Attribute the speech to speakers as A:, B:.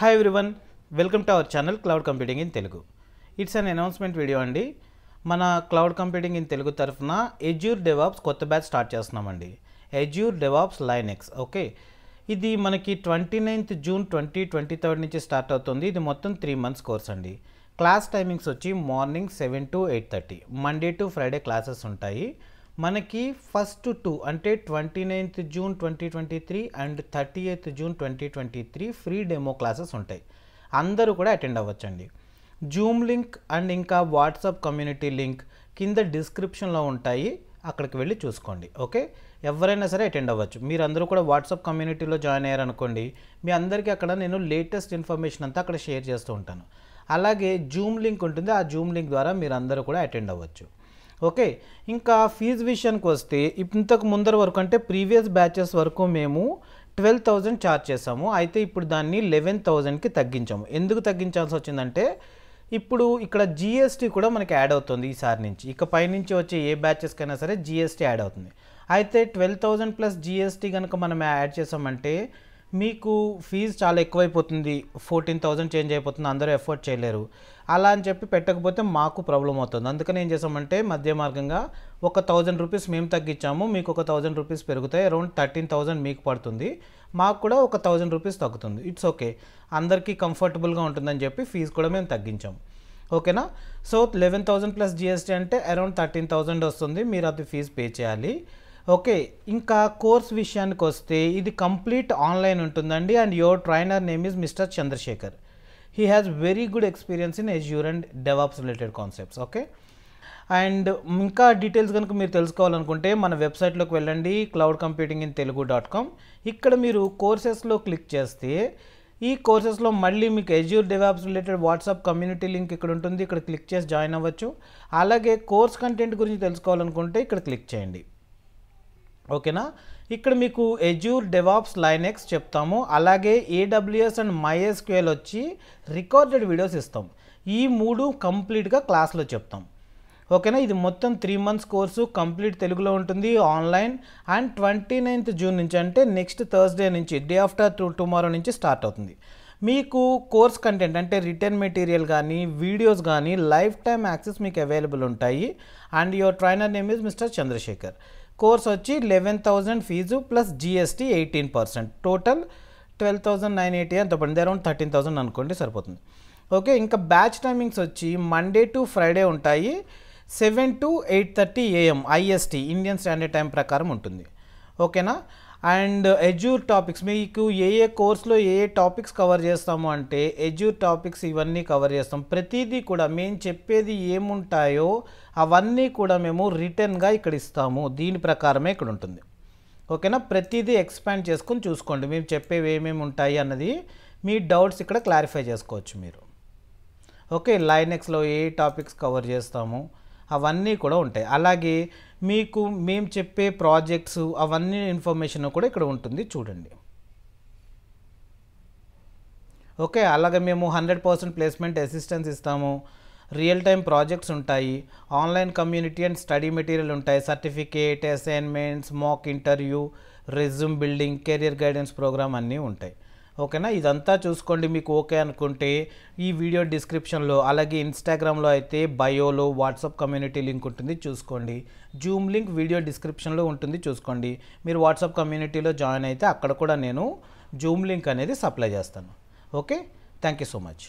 A: hi everyone welcome to our channel cloud computing in Telugu it's an announcement video అండి మన cloud computing in Telugu తరఫున Azure DevOps కొత్త batch start చేస్తున్నామండి Azure DevOps Linux okay ఇది మనకి twenty ninth June twenty twenty third నుంచి start అవుతుంది ఇది మొత్తం త్రీ మంత్స్ కోర్స్ అండి క్లాస్ టైమింగ్స్ వచ్చి morning seven to eight thirty Monday to Friday classes ఉంటాయి మనకి ఫస్ట్ టూ అంటే twenty ninth June twenty twenty three and thirty eighth June twenty twenty three free demo classes ఉంటాయి అందరూ కూడా attend అవ్వచ్చండి Zoom link and ఇంకా WhatsApp community link కింద డిస్క్రిప్షన్లో ఉంటాయి అక్కడికి వెళ్ళి చూసుకోండి ఓకే ఎవరైనా సరే అటెండ్ అవ్వచ్చు మీరు అందరూ కూడా వాట్సాప్ కమ్యూనిటీలో జాయిన్ అయ్యారనుకోండి మీ అందరికీ అక్కడ నేను లేటెస్ట్ ఇన్ఫర్మేషన్ అంతా అక్కడ షేర్ చేస్తూ ఉంటాను అలాగే జూమ్ లింక్ ఉంటుంది ఆ జూమ్ లింక్ ద్వారా మీరు అందరూ కూడా అటెండ్ అవ్వచ్చు ఓకే ఇంకా ఫీజు విషయానికి వస్తే ఇంతకు ముందర వరకు అంటే ప్రీవియస్ బ్యాచెస్ వరకు మేము ట్వెల్వ్ థౌజండ్ ఛార్జ్ చేసాము అయితే ఇప్పుడు దాన్ని లెవెన్ థౌజండ్కి తగ్గించాము ఎందుకు తగ్గించాల్సి వచ్చిందంటే ఇప్పుడు ఇక్కడ జిఎస్టీ కూడా మనకి యాడ్ అవుతుంది ఈసారి నుంచి ఇక పైనుంచి వచ్చే ఏ బ్యాచెస్కైనా సరే జిఎస్టీ యాడ్ అవుతుంది అయితే ట్వెల్వ్ థౌజండ్ ప్లస్ జిఎస్టీ కనుక మనం యాడ్ చేసామంటే మీకు ఫీజు చాలా ఎక్కువైపోతుంది ఫోర్టీన్ థౌజండ్ చేంజ్ అయిపోతుంది అందరూ ఎఫర్ట్ చేయలేరు అలా అని చెప్పి పెట్టకపోతే మాకు ప్రాబ్లం అవుతుంది అందుకని ఏం చేసామంటే మధ్య మార్గంగా ఒక థౌజండ్ రూపీస్ మేము తగ్గించాము మీకు ఒక థౌజండ్ రూపీస్ పెరుగుతాయి అరౌండ్ థర్టీన్ థౌజండ్ మీకు పడుతుంది మాకు కూడా ఒక థౌజండ్ రూపీస్ తగ్గుతుంది ఇట్స్ ఓకే అందరికీ కంఫర్టబుల్గా ఉంటుందని చెప్పి ఫీజు కూడా మేము తగ్గించాము ఓకేనా so eleven thousand plus GST అంటే అరౌండ్ థర్టీన్ థౌజండ్ వస్తుంది మీరు అది ఫీజు పే చేయాలి ఓకే ఇంకా కోర్స్ విషయానికి వస్తే ఇది కంప్లీట్ ఆన్లైన్ ఉంటుందండి and your trainer name is mister Chandrashekar he has very good experience in Azure and DevOps related concepts okay and ఇంకా డీటెయిల్స్ కనుక మీరు తెలుసుకోవాలనుకుంటే మన వెబ్సైట్లోకి వెళ్ళండి cloud computing in Telugu dot com ఇక్కడ మీరు కోర్సెస్లో క్లిక్ చేస్తే ఈ కోర్సెస్లో మళ్ళీ మీకు Azure DevOps related WhatsApp community link ఇక్కడ ఉంటుంది ఇక్కడ క్లిక్ చేసి జాయిన్ అవ్వచ్చు అలాగే కోర్స్ కంటెంట్ గురించి తెలుసుకోవాలనుకుంటే ఇక్కడ క్లిక్ చేయండి ఓకేనా ఇక్కడ మీకు ఎజ్యూర్ డెవాప్స్ లైనెక్స్ చెప్తాము అలాగే ఏడబ్ల్యూఎస్ అండ్ మైఎస్క్యూఎల్ వచ్చి రికార్డెడ్ వీడియోస్ ఇస్తాం ఈ మూడు కంప్లీట్గా క్లాస్లో చెప్తాం ఓకేనా ఇది మొత్తం త్రీ మంత్స్ కోర్సు కంప్లీట్ తెలుగులో ఉంటుంది online and twenty ninth June నుంచి అంటే నెక్స్ట్ థర్స్డే నుంచి డే ఆఫ్టర్ టూ టుమారో నుంచి స్టార్ట్ అవుతుంది మీకు కోర్స్ కంటెంట్ అంటే రిటర్న్ మెటీరియల్ కానీ వీడియోస్ కానీ లైఫ్ టైం యాక్సెస్ మీకు అవైలబుల్ ఉంటాయి and your trainer name is mister Chandrashekar course వచ్చి eleven thousand fee plus GST eighteen percent total twelve thousand nine eighty అంత పడింది అరౌండ్ థర్టీన్ థౌజండ్ అనుకోండి సరిపోతుంది ఓకే ఇంకా బ్యాచ్ టైమింగ్స్ వచ్చి మండే టు ఫ్రైడే ఉంటాయి seven to eight thirty AM IST Indian standard time ప్రకారం ఉంటుంది ఓకేనా అండ్ ఎడ్యూర్ టాపిక్స్ మీకు ఏ ఏ కోర్స్లో ఏ ఏ టాపిక్స్ కవర్ చేస్తాము అంటే ఎడ్యూర్ టాపిక్స్ ఇవన్నీ కవర్ చేస్తాం ప్రతిదీ కూడా మేము చెప్పేది ఏముంటాయో అవన్నీ కూడా మేము రిటర్న్గా ఇక్కడ ఇస్తాము దీని ప్రకారమే ఇక్కడ ఉంటుంది ఓకేనా ప్రతిదీ ఎక్స్పాండ్ చేసుకుని చూసుకోండి మేము చెప్పేవి ఏమేమి ఉంటాయి అన్నది మీ డౌట్స్ ఇక్కడ క్లారిఫై చేసుకోవచ్చు మీరు ఓకే లైనెక్స్లో ఏ టాపిక్స్ కవర్ చేస్తాము అవన్నీ కూడా ఉంటాయి అలాగే మీకు మేము చెప్పే ప్రాజెక్ట్స్ అవన్నీ ఇన్ఫర్మేషన్ కూడా ఇక్కడ ఉంటుంది చూడండి ఓకే అలాగే మేము హండ్రెడ్ పర్సెంట్ ప్లేస్మెంట్ అసిస్టెన్స్ ఇస్తాము రియల్ టైం ప్రాజెక్ట్స్ ఉంటాయి online community and study material ఉంటాయి certificate assignments mock interview resume building career guidance program అన్నీ ఉంటాయి ఓకేనా ఇదంతా చూసుకోండి మీకు ఓకే అనుకుంటే ఈ వీడియో డిస్క్రిప్షన్లో అలాగే ఇన్స్టాగ్రామ్లో అయితే బయోలో వాట్సాప్ కమ్యూనిటీ లింక్ ఉంటుంది చూసుకోండి జూమ్ లింక్ వీడియో డిస్క్రిప్షన్లో ఉంటుంది చూసుకోండి మీరు వాట్సాప్ కమ్యూనిటీలో జాయిన్ అయితే అక్కడ కూడా నేను జూమ్ లింక్ అనేది సప్లై చేస్తాను okay thank you so much